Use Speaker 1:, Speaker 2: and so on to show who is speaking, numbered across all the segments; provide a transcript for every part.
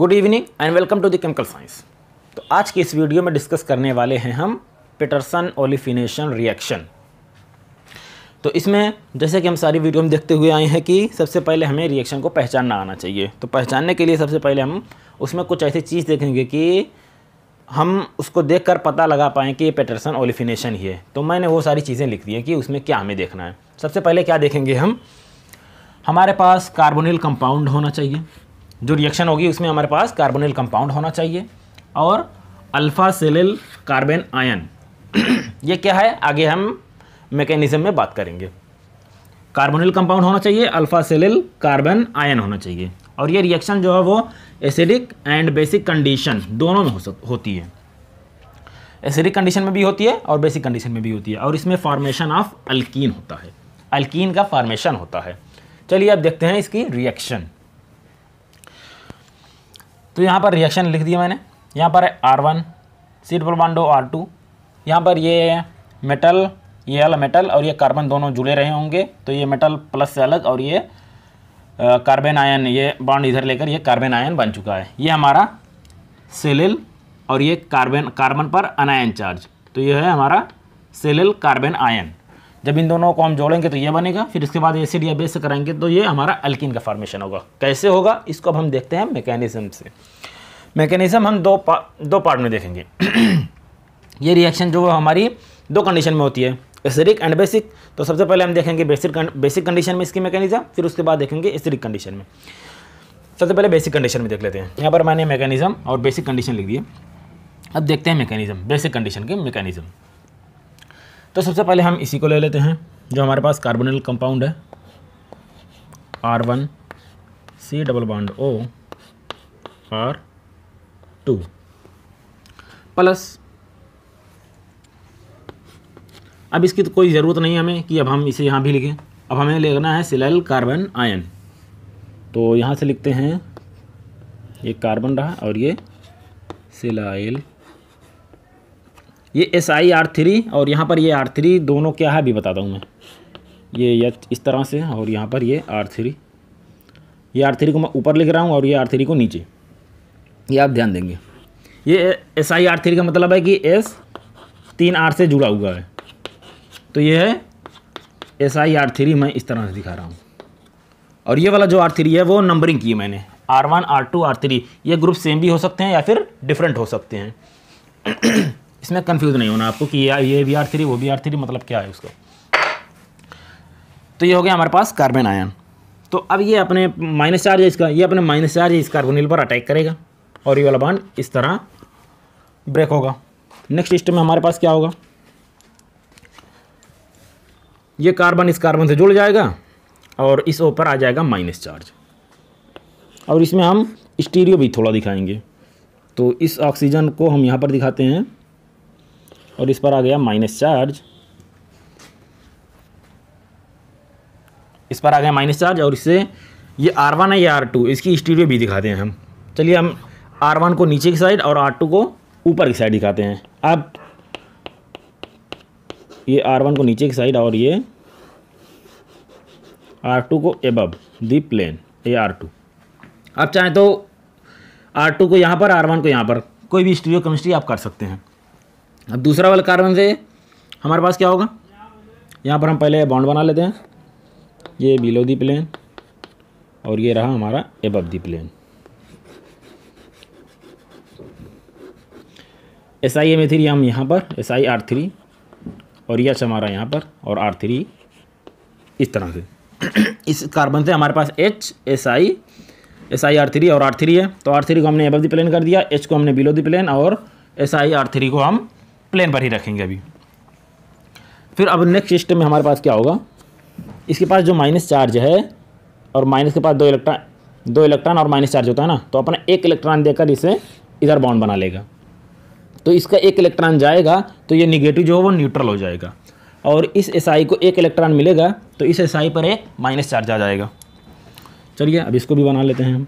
Speaker 1: good evening and welcome to the chemical science तो आज की इस वीडियो में डिस्कस करने वाले हैं हम पेटरसन ओलिफिनेशन रिएक्शन तो इसमें जैसे कि हम सारी वीडियो में देखते हुए आए हैं कि सबसे पहले हमें रिएक्शन को पहचानना आना चाहिए तो पहचानने के लिए सबसे पहले हम उसमें कुछ ऐसी चीज़ देखेंगे कि हम उसको देख कर पता लगा पाएँ कि ये पेटरसन ओलिफिनेशन ही है तो मैंने वो सारी चीज़ें लिख दी हैं कि उसमें क्या हमें देखना है सबसे पहले क्या देखेंगे हम हमारे पास कार्बोनिल कंपाउंड होना चाहिए जो रिएक्शन होगी उसमें हमारे पास कार्बोनिल कंपाउंड होना चाहिए और अल्फ़ा सेलिल कार्बन आयन ये क्या है आगे हम मैकेनिज़्म में बात करेंगे कार्बोनिल कंपाउंड होना चाहिए अल्फ़ा सेलिल कार्बन आयन होना चाहिए और ये रिएक्शन जो है वो एसिडिक एंड बेसिक कंडीशन दोनों में हो सक होती है एसिडिक कंडीशन में भी होती है और बेसिक कंडीशन में भी होती है और इसमें फॉर्मेशन ऑफ अल्कीन होता है अल्कीन का फॉर्मेशन होता है चलिए अब देखते हैं इसकी रिएक्शन तो यहाँ पर रिएक्शन लिख दिया मैंने यहाँ पर है R one C double one डो आर टू यहाँ पर ये मेटल ये अलग मेटल और ये कार्बन दोनों जुड़े रहे होंगे तो ये मेटल प्लस से अलग और ये कार्बन आयन ये बॉन्ड इधर लेकर ये कार्बन आयन बन चुका है ये हमारा सेलिल और ये कार्बन कार्बन पर अनायन चार्ज तो ये है हमारा सेलिल कार्बन आयन जब इन दोनों को हम जोड़ेंगे तो ये बनेगा फिर इसके बाद एसिड या बेस कराएंगे तो ये हमारा अल्किन का फॉर्मेशन होगा कैसे होगा इसको अब हम देखते हैं मैकेनिज्म से मैकेनिज्म हम दो पा, दो पार्ट में देखेंगे ये रिएक्शन जो हमारी दो कंडीशन में होती है एसिडिक एंड बेसिक तो सबसे पहले हम देखेंगे बेसिक बेसिक कंडीशन में इसकी मैकेनिज्म फिर उसके बाद देखेंगे एसिडिक कंडीशन में सबसे पहले बेसिक कंडीशन में देख लेते हैं यहाँ पर मैंने मैकेनिज्म और बेसिक कंडीशन लिख दिए अब देखते हैं मैकेनिज्म बेसिक कंडीशन के मैकेनिज्म तो सबसे पहले हम इसी को ले लेते हैं जो हमारे पास कार्बोनिल कंपाउंड है R one C double bond O R two plus अब इसकी तो कोई ज़रूरत नहीं हमें कि अब हम इसे यहाँ भी लिखें अब हमें लिखना है सिलेल कार्बन आयन तो यहाँ से लिखते हैं ये कार्बन रहा और ये सिलाइल ये एस आई आर थ्री और यहाँ पर ये आर थ्री दोनों क्या है अभी बताता हूँ मैं ये इस तरह से और यहाँ पर ये आर थ्री ये आर थ्री को मैं ऊपर लिख रहा हूँ और ये आर थ्री को नीचे ये आप ध्यान देंगे ये एस आई आर थ्री का मतलब है कि एस तीन आर से जुड़ा हुआ है तो ये है एस आई आर थ्री मैं इस तरह से दिखा रहा हूँ और ये वाला जो आर थ्री है वो नंबरिंग की मैंने R one R two R three ये ग्रुप सेम भी हो सकते हैं या फिर डिफरेंट हो सकते हैं इसमें कन्फ्यूज़ नहीं होना आपको कि ये भी आर थ्री वो भी आर थ्री मतलब क्या है उसका तो ये हो गया हमारे पास कार्बन आयन तो अब ये अपने माइनस चार्ज है इसका ये अपने माइनस चार्ज इस कार्बोनिल पर अटैक करेगा और ये वाला बांड इस तरह ब्रेक होगा नेक्स्ट स्टेप में हमारे पास क्या होगा ये कार्बन इस कार्बन से जुड़ जाएगा और इस ऊपर आ जाएगा माइनस चार्ज और इसमें हम स्टीरियो भी थोड़ा दिखाएंगे तो इस ऑक्सीजन को हम यहाँ पर दिखाते हैं और इस पर आ गया माइनस चार्ज इस पर आ गया माइनस चार्ज और इससे ये आर वन है ये आर टू इसकी स्टीरियो भी दिखाते हैं हम चलिए हम आर वन को नीचे की साइड और आर टू को ऊपर की साइड दिखाते हैं अब ये आर वन को नीचे की साइड और ये आर टू को above the plane a R two आप चाहें तो आर टू को यहाँ पर आर वन को यहाँ पर कोई भी स्टीरियो केमिस्ट्री आप कर सकते हैं अब दूसरा वाला कार्बन से हमारे पास क्या होगा यहाँ पर हम पहले बॉन्ड बना लेते हैं ये बिलो दी प्लेन और ये रहा हमारा above the plane S I M three हम यहाँ पर एस आई आर थ्री और यह हमारा यहाँ पर और आर थ्री इस तरह से इस कार्बन से हमारे पास H S I S I R three और आर थ्री है तो आर थ्री को हमने एबव दी प्लेन कर दिया एच को हमने बिलो दी प्लेन और एस आई आर थ्री को हम प्लेन पर ही रखेंगे अभी फिर अब नेक्स्ट सिस्टम में हमारे पास क्या होगा इसके पास जो माइनस चार्ज है और माइनस के पास दो इलेक्ट्रॉन दो इलेक्ट्रॉन और माइनस चार्ज होता है ना तो अपना एक इलेक्ट्रॉन देकर इसे इधर बाउंड बना लेगा तो इसका एक इलेक्ट्रॉन जाएगा तो ये निगेटिव जो है वो न्यूट्रल हो जाएगा और इस एस SI को एक इलेक्ट्रॉन मिलेगा तो इस एस SI पर एक माइनस चार्ज आ जाएगा चलिए अब इसको भी बना लेते हैं हम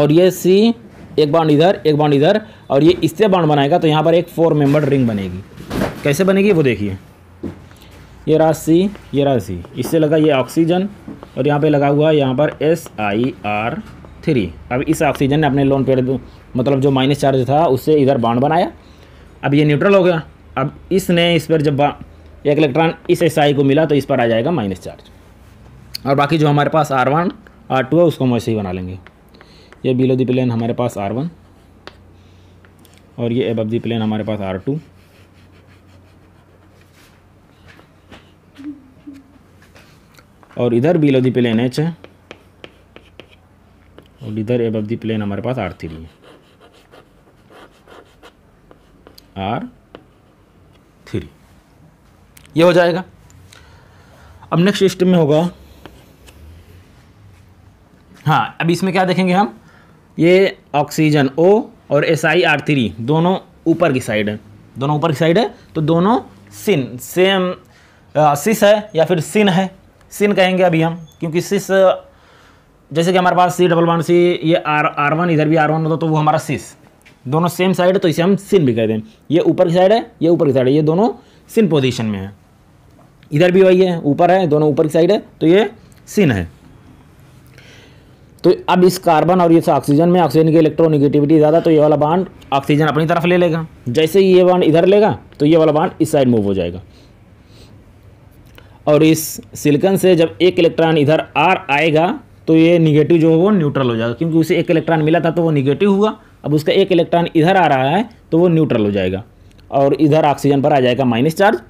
Speaker 1: और ये सी एक बाउंड इधर एक बाउंड इधर और ये इससे बाउंड बनाएगा तो यहाँ पर एक फोर मेंबर रिंग बनेगी कैसे बनेगी वो देखिए ये रहा सी ये रहा सी इससे लगा ये ऑक्सीजन और यहाँ पे लगा हुआ है यहाँ पर एस आई आर थ्री अब इस ऑक्सीजन ने अपने लोन पेड़ मतलब जो माइनस चार्ज था उससे इधर बाउंड बनाया अब ये न्यूट्रल हो गया अब इसने इस पर जब एक इलेक्ट्रॉन इस एस आई को मिला तो इस पर आ जाएगा माइनस चार्ज और बाकी जो हमारे पास आर वन आर टू है उसको हम ऐसे ही बना लेंगे ये बिलो दी प्लेन हमारे पास आर वन और ये एब दी प्लेन हमारे पास आर टू और इधर बिलो दी प्लेन एच है और इधर एब दी प्लेन हमारे पास आर थ्री है आर थ्री ये हो जाएगा अब नेक्स्ट स्टेप में होगा हाँ अब इसमें क्या देखेंगे हम ये ऑक्सीजन ओ और एस आई आर थ्री दोनों ऊपर की साइड है दोनों ऊपर की साइड है तो दोनों सिन सेम सिस है या फिर सिन है सिन कहेंगे अभी हम क्योंकि सिस जैसे कि हमारे पास सी डबल वन सी ये आर आर वन इधर भी आर वन होता तो वो हमारा सिस दोनों सेम साइड है तो इसे हम सिन भी कहते हैं ये ऊपर की साइड है ये ऊपर की साइड है ये दोनों सिन पोजिशन में है इधर भी वही है ऊपर है दोनों ऊपर की साइड है तो ये सिन है तो अब इस कार्बन और इस ऑक्सीजन में ऑक्सीजन की इलेक्ट्रोनिगेटिविटी ज़्यादा तो ये वाला बाड ऑक्सीजन अपनी तरफ ले लेगा जैसे ही ये बाड इधर लेगा तो ये वाला बाड इस साइड मूव हो जाएगा और इस सिलिकन से जब एक इलेक्ट्रॉन इधर आर आएगा तो ये निगेटिव जो है वो न्यूट्रल हो जाएगा क्योंकि उसे एक इलेक्ट्रॉन मिला था तो वो निगेटिव हुआ अब उसका एक इलेक्ट्रॉन इधर आ रहा है तो वो न्यूट्रल हो जाएगा और इधर ऑक्सीजन पर आ जाएगा माइनस चार्ज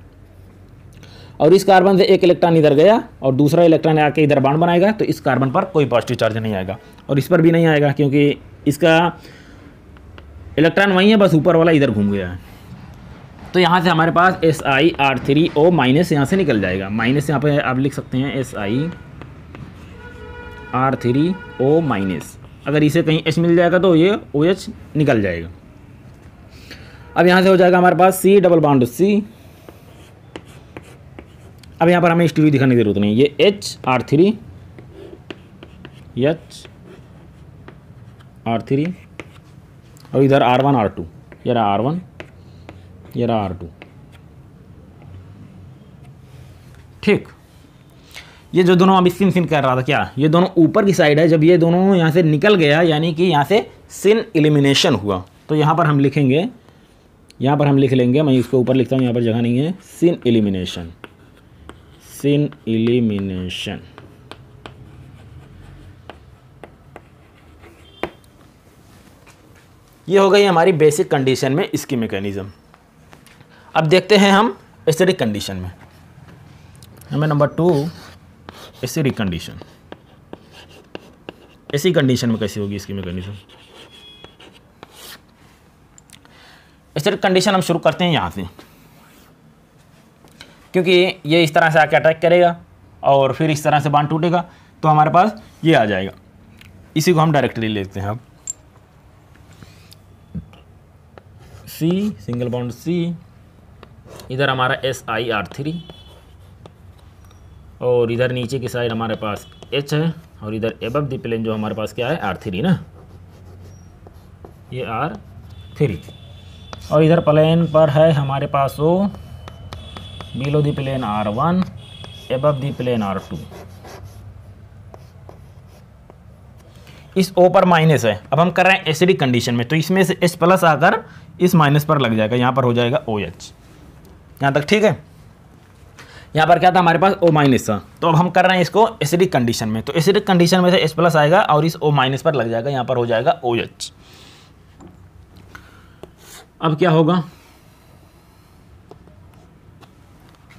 Speaker 1: और इस कार्बन से एक इलेक्ट्रॉन इधर गया और दूसरा इलेक्ट्रॉन आके इधर बाण बनाएगा तो इस कार्बन पर कोई पॉजिटिव चार्ज नहीं आएगा और इस पर भी नहीं आएगा क्योंकि इसका इलेक्ट्रॉन वहीं है बस ऊपर वाला इधर घूम गया है तो यहाँ से हमारे पास S I R three O minus यहाँ से निकल जाएगा माइनस यहाँ पर आप लिख सकते हैं S I R three O minus अगर इसे कहीं एच मिल जाएगा तो ये ओ OH एच निकल जाएगा अब यहाँ से हो जाएगा हमारे पास सी डबल बाउंड सी अब यहाँ पर हमें स्टीरियो दिखाने की जरूरत नहीं ये H R three H R three और इधर आर वन आर टू ये रहा आर वन ये रहा आर टू ठीक ये जो दोनों अभी सिन सिन कर रहा था क्या ये दोनों ऊपर की साइड है जब ये दोनों यहाँ से निकल गया यानी कि यहाँ से सिन एलिमिनेशन हुआ तो यहाँ पर हम लिखेंगे यहाँ पर हम लिख लेंगे मैं इसको ऊपर लिखता हूँ यहाँ पर जगह नहीं है सिन एलिमिनेशन methane elimination ये हो गई हमारी बेसिक कंडीशन में इसकी मैकेनिज़्म अब देखते हैं हम एसिडिक कंडीशन में हमें नंबर टू एसिडिक कंडीशन ऐसी कंडीशन में कैसी होगी इसकी मैकेनिज़्म एसिडिक कंडीशन हम शुरू करते हैं यहाँ से क्योंकि ये इस तरह से आके अटैक करेगा और फिर इस तरह से बांध टूटेगा तो हमारे पास ये आ जाएगा इसी को हम डायरेक्टली लेते हैं अब सी सिंगल बाउंड सी इधर हमारा एस आई आर थ्री और इधर नीचे की साइड हमारे पास एच है और इधर एबब दी प्लेन जो हमारे पास क्या है आर थ्री ना ये आर थ्री और इधर प्लेन पर है हमारे पास वो below the plane R1 above the plane R2 इस ओ पर माइनस है अब हम कर रहे हैं एसिडिक कंडीशन में तो इसमें से एस प्लस आकर इस माइनस पर लग जाएगा यहाँ पर हो जाएगा ओ एच यहाँ तक ठीक है यहाँ पर क्या था हमारे पास ओ माइनस था तो अब हम कर रहे हैं इसको एसिडिक कंडीशन में तो एसिडिक कंडीशन में से एस प्लस आएगा और इस ओ माइनस पर लग जाएगा यहाँ पर हो जाएगा ओ एच अब क्या होगा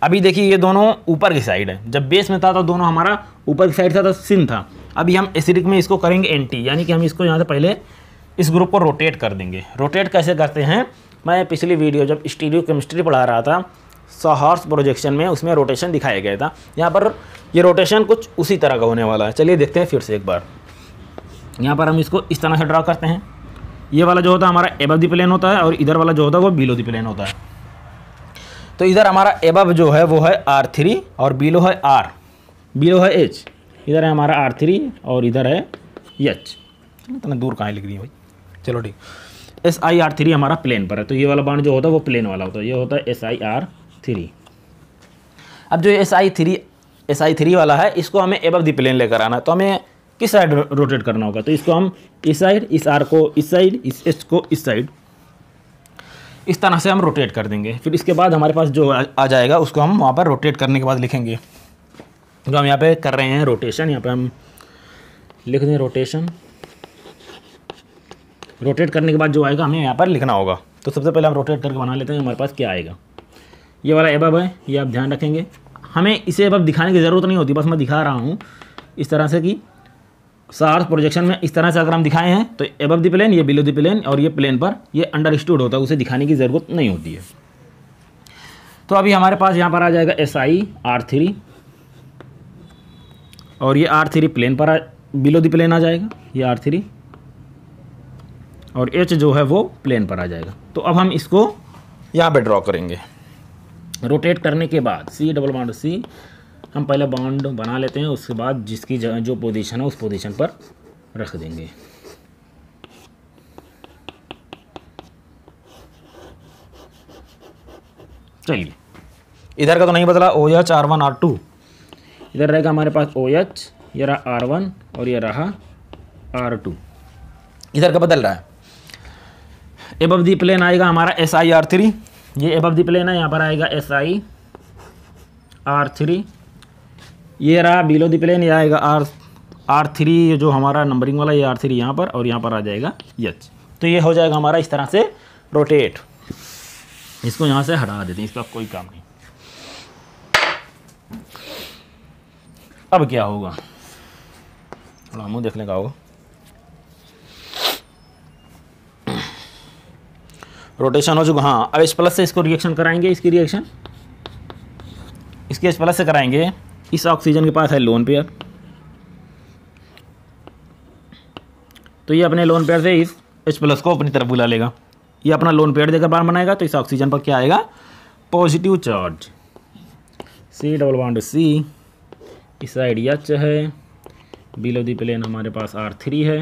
Speaker 1: अभी देखिए ये दोनों ऊपर की साइड है जब बेस में था तो दोनों हमारा ऊपर की साइड था तो सिन था अभी हम एसिडिक में इसको करेंगे एंटी यानी कि हम इसको यहाँ से पहले इस ग्रुप को रोटेट कर देंगे रोटेट कैसे करते हैं मैं पिछली वीडियो जब स्टीडियो केमिस्ट्री पढ़ा रहा था सहॉर्स प्रोजेक्शन में उसमें रोटेशन दिखाया गया था यहाँ पर ये रोटेशन कुछ उसी तरह का होने वाला है चलिए देखते हैं फिर से एक बार यहाँ पर हम इसको इस तरह से ड्रा करते हैं ये वाला जो होता है हमारा एबव दी प्लेन होता है और इधर वाला जो होता है वो बिलो दी प्लेन होता है तो इधर हमारा एबब जो है वो है आर थ्री और बिलो है आर बिलो है एच इधर है हमारा आर थ्री और इधर है एच इतना दूर कहाँ लिख दिए भाई चलो ठीक एस आई आर थ्री हमारा प्लेन पर है तो ये वाला बाउंड जो होता है वो प्लेन वाला होता है ये होता है एस आई आर थ्री अब जो S I three S I three वाला है इसको हमें एबब दी प्लेन लेकर आना तो हमें किस साइड रोटेट करना होगा तो इसको हम इस साइड इस आर को इस साइड इस एच को इस साइड इस तरह से हम रोटेट कर देंगे फिर इसके बाद हमारे पास जो आ जाएगा उसको हम वहाँ पर रोटेट करने के बाद लिखेंगे जो हम यहाँ पे कर रहे हैं रोटेशन यहाँ पे हम लिख दें रोटेशन रोटेट करने के बाद जो आएगा हमें यहाँ पर लिखना होगा तो सबसे पहले हम रोटेट करके बना लेते हैं हमारे पास क्या आएगा ये वाला एबब है ये आप ध्यान रखेंगे हमें इसे एबब दिखाने की ज़रूरत नहीं होती बस मैं दिखा रहा हूँ इस तरह से कि सार्थ प्रोजेक्शन में इस तरह से अगर हम दिखाए हैं तो एबव द प्लेन ये बिलो द प्लेन और ये प्लेन पर ये अंडर स्टूड होता है उसे दिखाने की ज़रूरत नहीं होती है तो अभी हमारे पास यहाँ पर आ जाएगा एस आई आर थ्री और ये आर थ्री प्लेन पर बिलो द प्लेन आ जाएगा ये आर थ्री और एच जो है वो प्लेन पर आ जाएगा तो अब हम इसको यहाँ पर ड्रॉ करेंगे रोटेट करने के बाद सी डबल बाउंड सी हम पहले बाउंड बना लेते हैं उसके बाद जिसकी जो पोजीशन है उस पोजीशन पर रख देंगे चलिए इधर का तो नहीं बदला O H R one R two इधर रहेगा हमारे पास ओ एच ये रहा आर वन और ये रहा आर टू इधर का बदल रहा है ऑफ दी प्लेन आएगा हमारा एस आई आर थ्री ये एबव दी प्लेन है यहाँ पर आएगा एस आई आर थ्री ये रहा बिलो दी प्लेन ये आएगा आर आर थ्री जो हमारा नंबरिंग वाला ये आर थ्री यहाँ पर और यहाँ पर आ जाएगा यच तो ये हो जाएगा हमारा इस तरह से रोटेट इसको यहाँ से हटा देते हैं इसका कोई काम नहीं अब क्या होगा थोड़ा मुँह देखने का होगा रोटेशन हो चुका हाँ अब इस प्लस से इसको रिएक्शन कराएंगे इसकी रिएक्शन इसके इस प्लस से कराएंगे इस ऑक्सीजन के पास है लोन पेयर तो ये अपने लोन पेयर से इस एच प्लस को अपनी तरफ बुला लेगा ये अपना लोन पेयर देकर बार बनाएगा तो इस ऑक्सीजन पर क्या आएगा positive charge C double bond C इस साइड एच है बिलो दी प्लेन हमारे पास आर थ्री है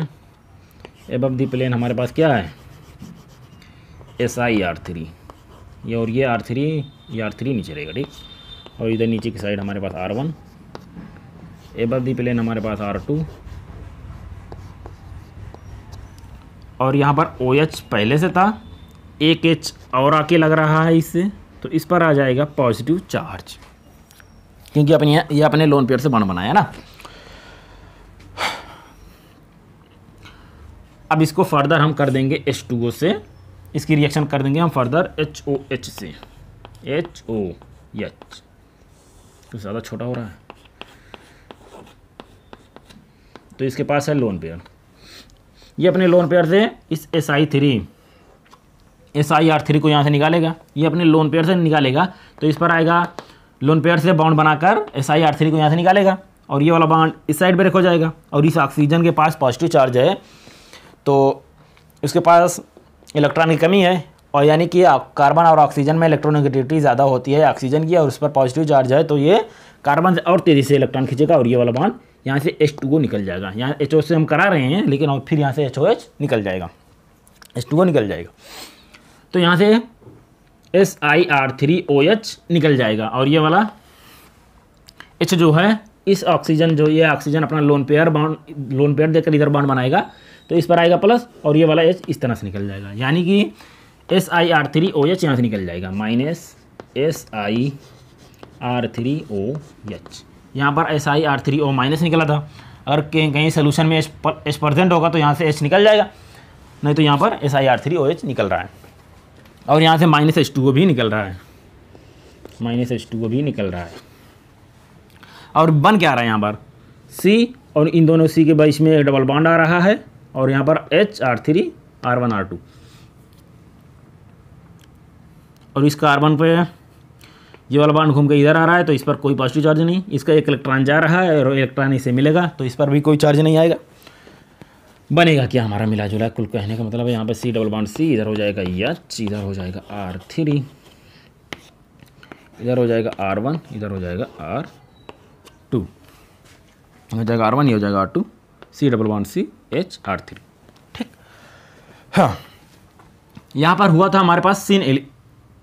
Speaker 1: एब दी प्लेन हमारे पास क्या है एस आई आर थ्री ये और ये आर थ्री ये आर थ्री नहीं चलेगा ठीक और इधर नीचे की साइड हमारे पास R one above the plane हमारे पास आर टू और यहाँ पर ओ OH एच पहले से था एक एच और आके लग रहा है इससे तो इस पर आ जाएगा पॉजिटिव चार्ज क्योंकि अपने ये अपने लोन पेयर से बन बनाया ना अब इसको फर्दर हम कर देंगे एच टू ओ से इसकी रिएक्शन कर देंगे हम फर्दर एच ओ एच से एच ओ एच तो ज़्यादा छोटा हो रहा है तो इसके पास है लोन पेयर ये अपने लोन पेयर से इस S I three S I R three को यहाँ से निकालेगा ये अपने लोन पेयर से निकालेगा तो इस पर आएगा लोन पेयर से बाउंड बनाकर एस आई आर थ्री को यहाँ से निकालेगा और ये वाला बाउंड इस साइड पर रखा जाएगा और इस ऑक्सीजन के पास पॉजिटिव चार्ज है तो इसके पास इलेक्ट्रॉन की कमी है और यानी कि कार्बन और ऑक्सीजन में इलेक्ट्रोनिगेटिविटी ज़्यादा होती है ऑक्सीजन की और उस पर पॉजिटिव चार्ज है तो ये कार्बन और तेज़ी से इलेक्ट्रॉन खींचेगा और ये वाला बॉन्ड यहाँ से एच टू निकल जाएगा यहाँ एच से हम करा रहे हैं लेकिन और फिर यहाँ से एच निकल जाएगा एच टू निकल जाएगा तो यहाँ से S I R three O H निकल जाएगा और ये वाला एच जो है इस ऑक्सीजन जो ये ऑक्सीजन अपना lone pair bond lone pair देकर इधर बाउंड बनाएगा तो इस पर आएगा प्लस और ये वाला एच इस तरह से निकल जाएगा यानी कि S I R three O H यहाँ से निकल जाएगा minus S I R three O H यहाँ पर S I R three O minus निकला था अगर कहीं कहीं सोल्यूशन में एस एस परसेंट होगा तो यहाँ से एच निकल जाएगा नहीं तो यहाँ पर S I R three O H निकल रहा है और यहाँ से माइनस एच टू ओ भी निकल रहा है माइनस एच टू ओ भी निकल रहा है और बन क्या रहा है यहाँ पर सी और इन दोनों सी के बीच में डबल बॉन्ड आ रहा है और यहाँ पर H R three R one R two और इस कार्बन पे ये वाला बाड घूम के इधर आ रहा है तो इस पर कोई पॉजिटिव चार्ज नहीं इसका एक इलेक्ट्रॉन जा रहा है और इलेक्ट्रॉन इसे मिलेगा तो इस पर भी कोई चार्ज नहीं आएगा बनेगा क्या हमारा मिला जुला कुल कहने का मतलब यहाँ पर सी डबल बाड सी इधर हो जाएगा यच इधर हो जाएगा आर थ्री इधर हो जाएगा आर वन इधर हो जाएगा आर टू हो जाएगा आर वन ये हो जाएगा R two C double one C H R three ठीक हाँ यहाँ पर हुआ था हमारे पास सीन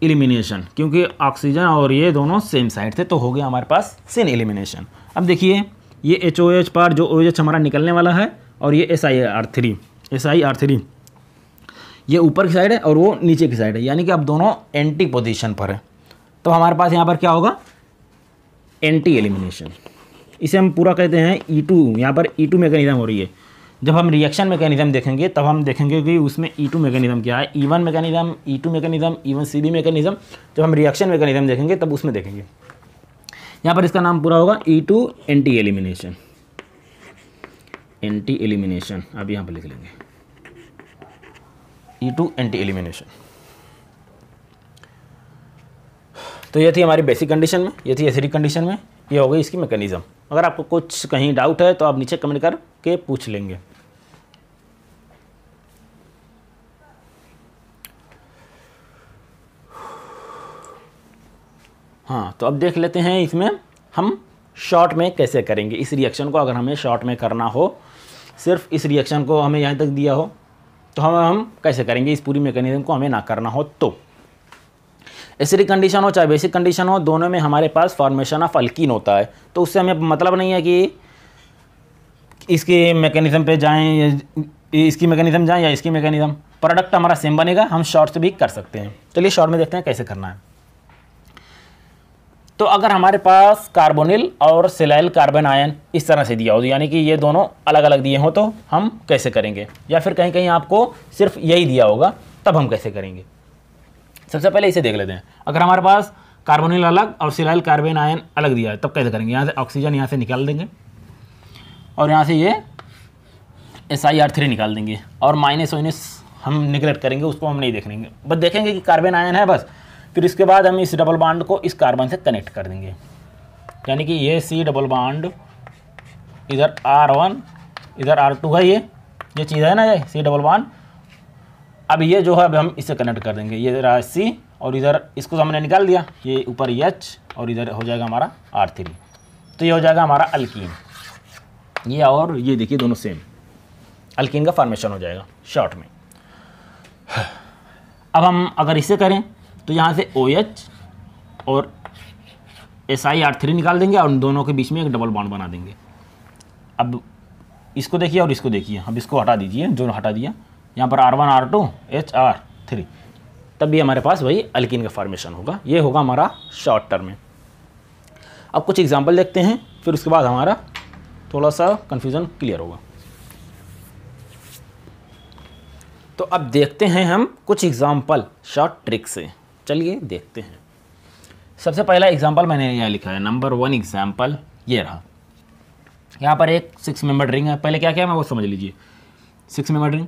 Speaker 1: एलिमिनेशन क्योंकि ऑक्सीजन और ये दोनों सेम साइड थे तो हो गया हमारे पास सिन एलिमिनेशन अब देखिए ये एच ओ एच पार जो ओ एच हमारा निकलने वाला है और ये S I R three S I R three ये ऊपर की साइड है और वो नीचे की साइड है यानी कि अब दोनों एंटी पोजिशन पर है तो हमारे पास यहाँ पर क्या होगा एंटी एलिमिनेशन इसे हम पूरा कहते हैं ई e टू यहाँ पर ई टू मैकेनिज्म हो रही है जब हम रिएक्शन मैकेनिज्म देखेंगे तब हम देखेंगे कि उसमें ई टू मैकेनिज्म क्या है E one mechanism E two mechanism E one C B mechanism जब हम रिएक्शन मैकेनिज्म देखेंगे तब उसमें देखेंगे यहाँ पर इसका नाम पूरा होगा E two anti elimination anti elimination अब यहाँ पर लिख लेंगे ई टू एंटी एलिमिनेशन तो ये थी हमारी बेसिक कंडीशन में ये थी एसिडिक कंडीशन में ये हो गई इसकी मैकेनिज्म अगर आपको कुछ कहीं डाउट है तो आप नीचे कमेंट करके पूछ लेंगे हाँ तो अब देख लेते हैं इसमें हम शॉर्ट में कैसे करेंगे इस रिएक्शन को अगर हमें शॉर्ट में करना हो सिर्फ इस रिएक्शन को हमें यहाँ तक दिया हो तो हम हम कैसे करेंगे इस पूरी मेकनिज़म को हमें ना करना हो तो एसिडिक कंडीशन हो चाहे बेसिक कंडीशन हो दोनों में हमारे पास फॉर्मेशन ऑफ अल्किन होता है तो उससे हमें मतलब नहीं है कि इसके मैकेनिज़्म पे जाएं इसकी मैकेनिज़्म जाएं या इसकी मैकेनिज़्म प्रोडक्ट हमारा सेम बनेगा हम शॉर्ट से भी कर सकते हैं चलिए शॉर्ट में देखते हैं कैसे करना है तो अगर हमारे पास कार्बोनिल और सिलाइल कार्बन आयन इस तरह से दिया हो तो यानी कि ये दोनों अलग अलग दिए हों तो हम कैसे करेंगे या फिर कहीं कहीं आपको सिर्फ यही दिया होगा तब हम कैसे करेंगे सबसे पहले इसे देख लेते हैं अगर हमारे पास कार्बोनिल अलग और सिलाइल कार्बन आयन अलग दिया है तब कैसे करेंगे यहाँ से ऑक्सीजन यहाँ से निकाल देंगे और यहाँ से ये एस आई आर थ्री निकाल देंगे और माइनस वाइनस हम निगलेक्ट करेंगे उसको हम नहीं देखेंगे बस देखेंगे कि कार्बन आयन है बस फिर इसके बाद हम इस डबल बाड को इस कार्बन से कनेक्ट कर देंगे यानी कि ये सी डबल बाड इधर आर वन इधर आर टू है ये ये चीज़ है ना ये सी डबल बाड अब ये जो है अब हम इसे कनेक्ट कर देंगे ये रहा सी और इधर इसको हमने निकाल दिया ये ऊपर एच और इधर हो जाएगा हमारा आर थ्री तो ये हो जाएगा हमारा अल्किन ये और ये देखिए दोनों सेम अल्कीन का फॉर्मेशन हो जाएगा शॉर्ट में अब हम अगर इसे करें तो यहाँ से ओ OH और एस आई आर थ्री निकाल देंगे और दोनों के बीच में एक डबल बॉन्ड बना देंगे अब इसको देखिए और इसको देखिए अब इसको हटा दीजिए दोनों हटा दिया यहाँ पर R one R two H R three तब भी हमारे पास वही अल्किन का फॉर्मेशन होगा ये होगा हमारा शॉर्ट टर्म में अब कुछ एग्जाम्पल देखते हैं फिर उसके बाद हमारा थोड़ा सा कन्फ्यूज़न क्लियर होगा तो अब देखते हैं हम कुछ एग्जाम्पल शॉर्ट ट्रिक से चलिए देखते हैं सबसे पहला एग्जाम्पल मैंने यहाँ लिखा है नंबर वन एग्जाम्पल ये रहा यहाँ पर एक सिक्स मेंबर रिंग है पहले क्या क्या है मैं वो समझ लीजिए six member ring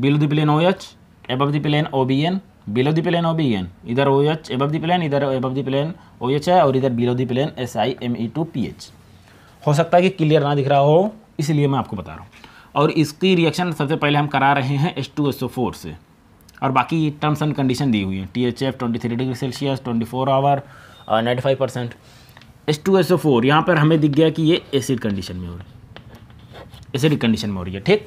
Speaker 1: below the plane O H above the plane O B N below the plane O B N इधर O H above the plane इधर above the plane O H है और इधर below the plane S I M E two P H हो सकता है कि clear ना दिख रहा हो इसलिए मैं आपको बता रहा हूँ और इसकी रिएक्शन सबसे पहले हम करा रहे हैं S two S O four से और बाकी टर्म्स एंड कंडीशन दी हुई है T H F twenty three degree Celsius twenty four hour ninety five percent S two S O four यहाँ पर हमें दिख गया कि ये एसिड कंडीशन में हो रही है एसिड कंडीशन में हो रही है ठीक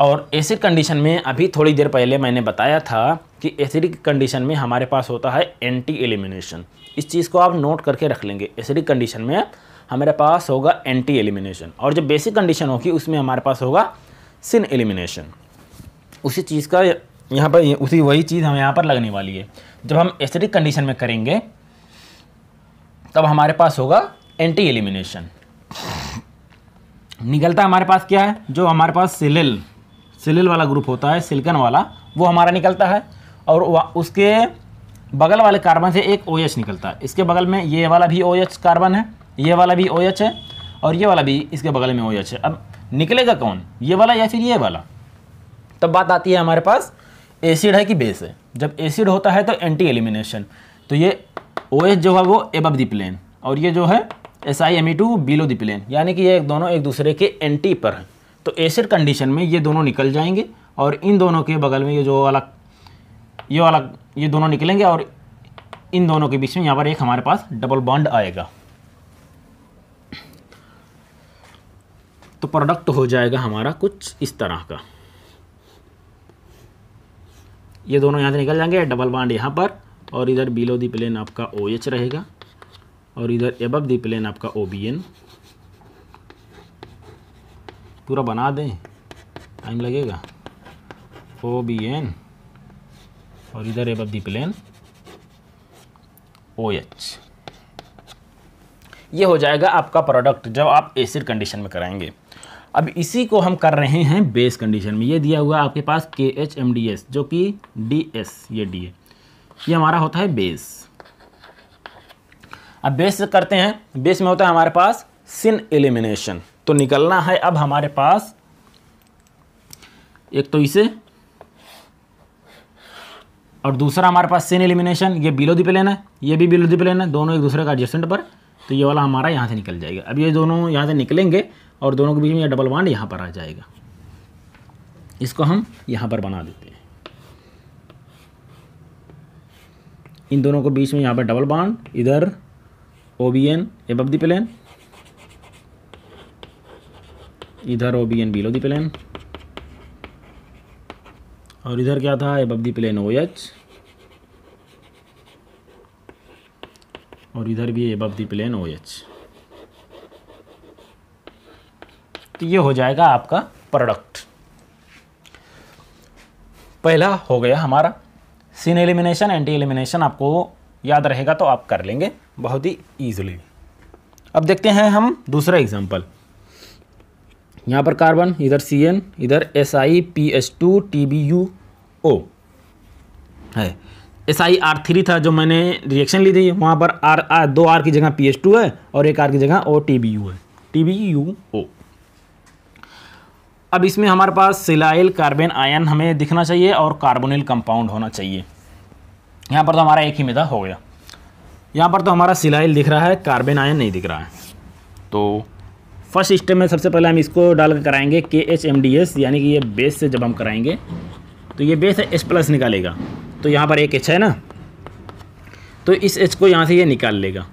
Speaker 1: और एसिड कंडीशन में अभी थोड़ी देर पहले मैंने बताया था कि एसिडिक कंडीशन में हमारे पास होता है एंटी एलिमिनेशन इस चीज़ को आप नोट करके रख लेंगे एसिडिक कंडीशन में हमारे पास होगा एंटी एलिमिनेशन और जब बेसिक कंडीशन होगी उसमें हमारे पास होगा सिन एलिमिनेशन उसी चीज़ का यहाँ पर उसी वही चीज़ हमें यहाँ पर लगने वाली है जब हम एसिडिक कंडीशन में करेंगे तब हमारे पास होगा एंटी एलिमिनेशन निकलता हमारे पास क्या है जो हमारे पास सिलिल सिलिल वाला ग्रुप होता है सिल्कन वाला वो हमारा निकलता है और उसके बगल वाले कार्बन से एक ओ OH निकलता है इसके बगल में ये वाला भी ओ OH कार्बन है ये वाला भी ओ OH है और ये वाला भी इसके बगल में ओ OH है अब निकलेगा कौन ये वाला या फिर ये वाला तब बात आती है हमारे पास एसिड है कि बेस है जब एसिड होता है तो एंटी एलिमिनेशन तो ये ओ जो है वो एबव दी प्लेन और ये जो है S I M E two below the plane यानी कि ये दोनों एक दूसरे के एंटी पर हैं तो एसिड कंडीशन में ये दोनों निकल जाएंगे और इन दोनों के बगल में ये जो अलग ये अलग ये दोनों निकलेंगे और इन दोनों के बीच में यहाँ पर एक हमारे पास डबल बॉन्ड आएगा तो प्रोडक्ट हो जाएगा हमारा कुछ इस तरह का ये दोनों यहाँ से निकल जाएंगे डबल बाड यहाँ पर और इधर बिलो दी प्लेन आपका ओ OH रहेगा और इधर एबव दी प्लेन आपका ओ पूरा बना दें टाइम लगेगा ओ बी एन और इधर above the plane O H ये हो जाएगा आपका प्रोडक्ट जब आप एसिड कंडीशन में कराएंगे अब इसी को हम कर रहे हैं बेस कंडीशन में ये दिया हुआ आपके पास के एच एम डी एस जो कि डी एस ये डी ए ये हमारा होता है बेस अब बेस करते हैं बेस में होता है हमारे पास सिन एलिमिनेशन तो निकलना है अब हमारे पास एक तो इसे और दूसरा हमारे पास सिन एलिमिनेशन ये बिलो दी प्लेन है ये भी बिलो दी प्लेन है दोनों एक दूसरे का एडजस्टेंट पर तो ये वाला हमारा यहाँ से निकल जाएगा अब ये दोनों यहाँ से निकलेंगे और दोनों के बीच में यह डबल बाड यहाँ पर आ जाएगा इसको हम यहाँ पर बना देते हैं इन दोनों के बीच में यहाँ पर डबल बांड इधर O B N above the plane इधर O B N below the plane और इधर क्या था above the plane O H और इधर भी above the plane O H product ये हो जाएगा आपका प्रोडक्ट पहला हो गया हमारा सीन एलिमिनेशन एंटी एलिमिनेशन आपको याद रहेगा तो आप कर लेंगे बहुत ही ईजिली अब देखते हैं हम दूसरा एग्जाम्पल यहाँ पर कार्बन इधर सी एन इधर S I P S two T B U O है एस आई आर थ्री था जो मैंने रिएक्शन ली थी वहाँ पर आर आर दो आर की जगह पी एस टू है और एक आर की जगह ओ टी बी यू है टी बी यू ओ अब इसमें हमारे पास सिलाइल कार्बन आयन हमें दिखना चाहिए और कार्बोनिल कंपाउंड होना चाहिए यहाँ पर तो हमारा एक ही मिदा हो गया यहाँ पर तो हमारा सिलाइल दिख रहा है कार्बन आयन नहीं दिख रहा है तो फर्स्ट स्टेप में सबसे पहले हम इसको डाल कर कराएंगे के एच एम डी एस यानी कि ये बेस से जब हम कराएंगे तो ये बेस एच प्लस निकालेगा तो यहाँ पर एक एच है ना तो इस एच को यहाँ से ये निकाल लेगा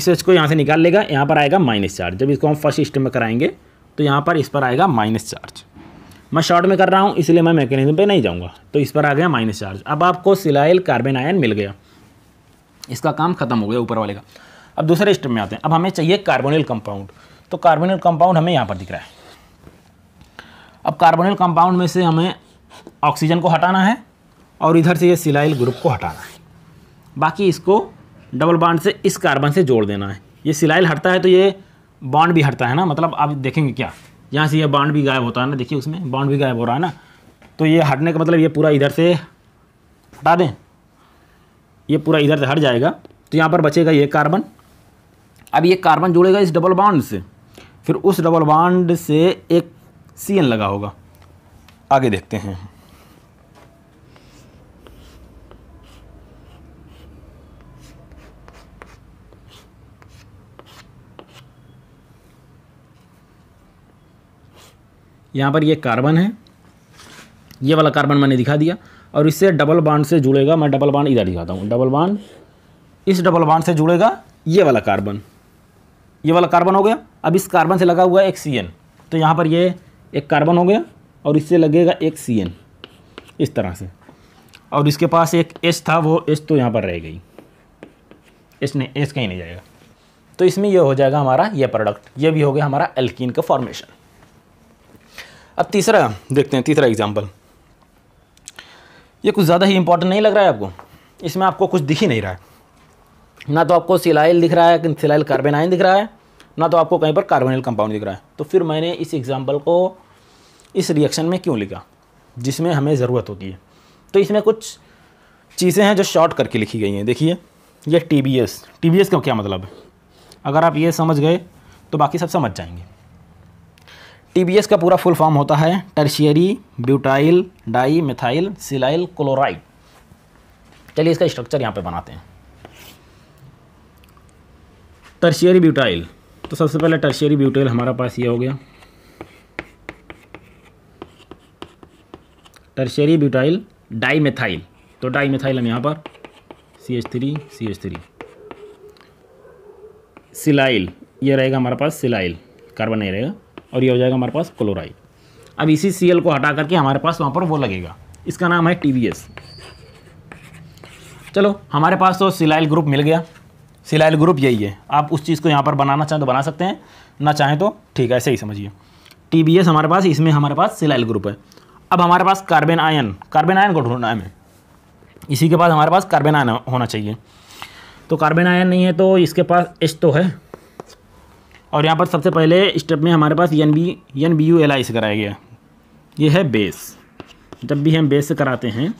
Speaker 1: इस एच को यहाँ से निकाल लेगा यहाँ पर आएगा माइनस चार्ज जब इसको हम फर्स्ट स्टेप में कराएंगे तो यहाँ पर इस पर आएगा माइनस चार्ज मैं शॉर्ट में कर रहा हूँ इसलिए मैं मैकेनिज्म पे नहीं जाऊँगा तो इस पर आ गया माइनस चार्ज अब आपको सिलाइल कार्बन आयन मिल गया इसका काम खत्म हो गया ऊपर वाले का अब दूसरे स्टेप में आते हैं अब हमें चाहिए कार्बोनिल कंपाउंड तो कार्बोनिल कंपाउंड हमें यहाँ पर दिख रहा है अब कार्बोनिल कंपाउंड में से हमें ऑक्सीजन को हटाना है और इधर से ये सिलाइल ग्रुप को हटाना है बाकी इसको डबल बांड से इस कार्बन से जोड़ देना है ये सिलाइल हटता है तो ये बॉन्ड भी हटता है ना मतलब आप देखेंगे क्या यहाँ से ये बॉन्ड भी गायब होता है ना देखिए उसमें बॉन्ड भी गायब हो रहा है ना तो ये हटने का मतलब ये पूरा इधर से हटा दें ये पूरा इधर से हट जाएगा तो यहाँ पर बचेगा ये कार्बन अब ये कार्बन जुड़ेगा इस डबल बॉन्ड से फिर उस डबल बॉन्ड से एक सी लगा होगा आगे देखते हैं यहाँ पर ये कार्बन है ये वाला कार्बन मैंने दिखा दिया और इससे डबल बांड से जुड़ेगा मैं डबल बांड इधर दिखाता हूँ डबल बांड इस डबल बांड से जुड़ेगा ये वाला कार्बन ये वाला कार्बन हो गया अब इस कार्बन से लगा हुआ है एक सी एन तो यहाँ पर ये एक कार्बन हो गया और इससे लगेगा एक सी एन इस तरह से और इसके पास एक एस था वो एस तो यहाँ पर रह गई एस नहीं एस कहीं नहीं जाएगा तो इसमें यह हो जाएगा हमारा ये प्रोडक्ट ये भी हो गया हमारा एल्किन का फॉर्मेशन अब तीसरा देखते हैं तीसरा एग्जाम्पल ये कुछ ज़्यादा ही इंपॉर्टेंट नहीं लग रहा है आपको इसमें आपको कुछ दिख ही नहीं रहा है ना तो आपको सिलाइल दिख रहा है सिलाइल कार्बेनाइन दिख रहा है ना तो आपको कहीं पर कार्बोनिल कंपाउंड दिख रहा है तो फिर मैंने इस एग्ज़ाम्पल को इस रिएक्शन में क्यों लिखा जिसमें हमें ज़रूरत होती है तो इसमें कुछ चीज़ें हैं जो शॉर्ट करके लिखी गई हैं देखिए ये T B S T B S का क्या मतलब है अगर आप ये समझ गए तो बाकी सब समझ जाएंगे टीबीएस का पूरा फुल फॉर्म होता है tertiary butyl dimethyl silyl chloride चलिए इसका स्ट्रक्चर यहाँ पे बनाते हैं टर्शियरी ब्यूटाइल तो सबसे पहले टर्शियरी ब्यूटाइल हमारा पास ये हो गया टर्शियरी ब्यूटाइल डाई मिथाइल तो डाई मिथाइल हम यहाँ पर C H three C H three silyl ये रहेगा हमारे पास सिलाइल कार्बन नहीं रहेगा और ये हो जाएगा हमारे पास क्लोराइड अब इसी सी को हटा करके हमारे पास वहाँ पर वो लगेगा इसका नाम है टी चलो हमारे पास तो सिलाइल ग्रुप मिल गया सिलाइल ग्रुप यही है आप उस चीज़ को यहाँ पर बनाना चाहें तो बना सकते हैं ना चाहें तो ठीक है ऐसे ही समझिए टी हमारे पास इसमें हमारे पास सिलाइल ग्रुप है अब हमारे पास कार्बन आयन कार्बन आयन को ढूंढना है हमें इसी के पास हमारे पास कार्बन आयन होना चाहिए तो कार्बन आयन नहीं है तो इसके पास एच तो है और यहाँ पर सबसे पहले स्टेप में हमारे पास N B N B U L I से कराया गया ये है बेस जब भी हम बेस से कराते हैं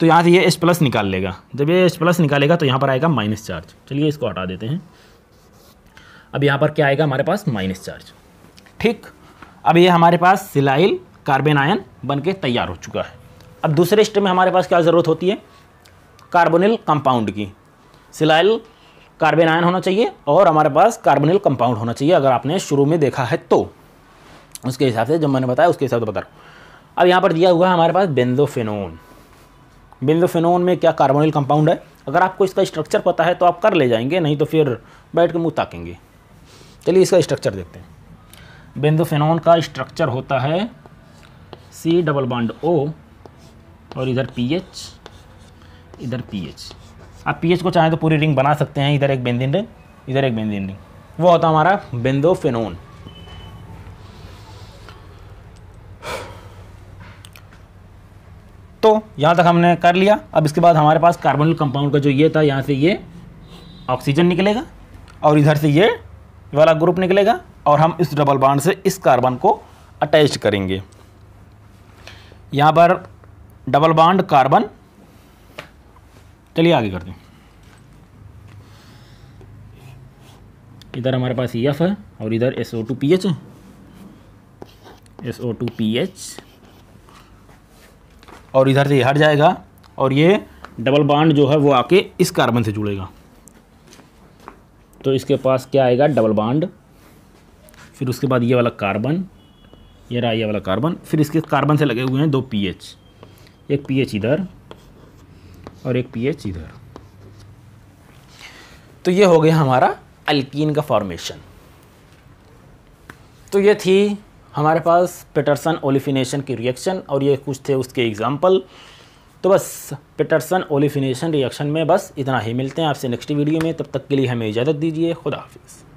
Speaker 1: तो यहाँ से ये एच प्लस निकाल लेगा जब ये एच प्लस निकालेगा तो यहाँ पर आएगा माइनस चार्ज चलिए इसको हटा देते हैं अब यहाँ पर क्या आएगा हमारे पास माइनस चार्ज ठीक अब ये हमारे पास सिलाइल कार्बन आयन बन के तैयार हो चुका है अब दूसरे स्टेप में हमारे पास क्या ज़रूरत होती है कार्बोनिल कंपाउंड की सिलाइल कार्बन आयन होना चाहिए और हमारे पास कार्बनिल कंपाउंड होना चाहिए अगर आपने शुरू में देखा है तो उसके हिसाब से जब मैंने बताया उसके हिसाब से बता रहा हूँ अब यहाँ पर दिया हुआ है हमारे पास बेंजोफेनोन बेंदोफेनोन में क्या कार्बोनिल कंपाउंड है अगर आपको इसका स्ट्रक्चर पता है तो आप कर ले जाएंगे नहीं तो फिर बैठ के मुँह ताकेंगे चलिए इसका स्ट्रक्चर देखते हैं बेंदोफेनोन का स्ट्रक्चर होता है सी डबल बॉन्ड ओ और इधर पी एच इधर पी एच आप पी को चाहें तो पूरी रिंग बना सकते हैं इधर एक बेंदिन रिंग इधर एक बेंदिन रिंग वो होता हमारा बेंदोफेनोन तो यहाँ तक हमने कर लिया अब इसके बाद हमारे पास कार्बोनिल कंपाउंड का जो ये था यहाँ से ये ऑक्सीजन निकलेगा और इधर से ये वाला ग्रुप निकलेगा और हम इस डबल बाड से इस कार्बन को अटैच करेंगे यहाँ पर डबल बाड कार्बन चलिए आगे करते हैं इधर हमारे पास ई e है और इधर S O two P H है S O two P H और इधर से ये हट जाएगा और ये डबल बाड जो है वो आके इस कार्बन से जुड़ेगा तो इसके पास क्या आएगा डबल बाड फिर उसके बाद ये वाला कार्बन ये रहा ये वाला कार्बन फिर इसके कार्बन से लगे हुए हैं दो पीएच एक पीएच इधर और एक पीएच इधर तो ये हो गया हमारा अल्किन का फॉर्मेशन तो ये थी हमारे पास पेटरसन ओलिफिनेशन की रिएक्शन और ये कुछ थे उसके एग्जाम्पल तो बस पेटरसन ओलिफिनेशन रिएक्शन में बस इतना ही मिलते हैं आपसे नेक्स्ट वीडियो में तब तक के लिए हमें इजाज़त दीजिए खुदा हाफिज़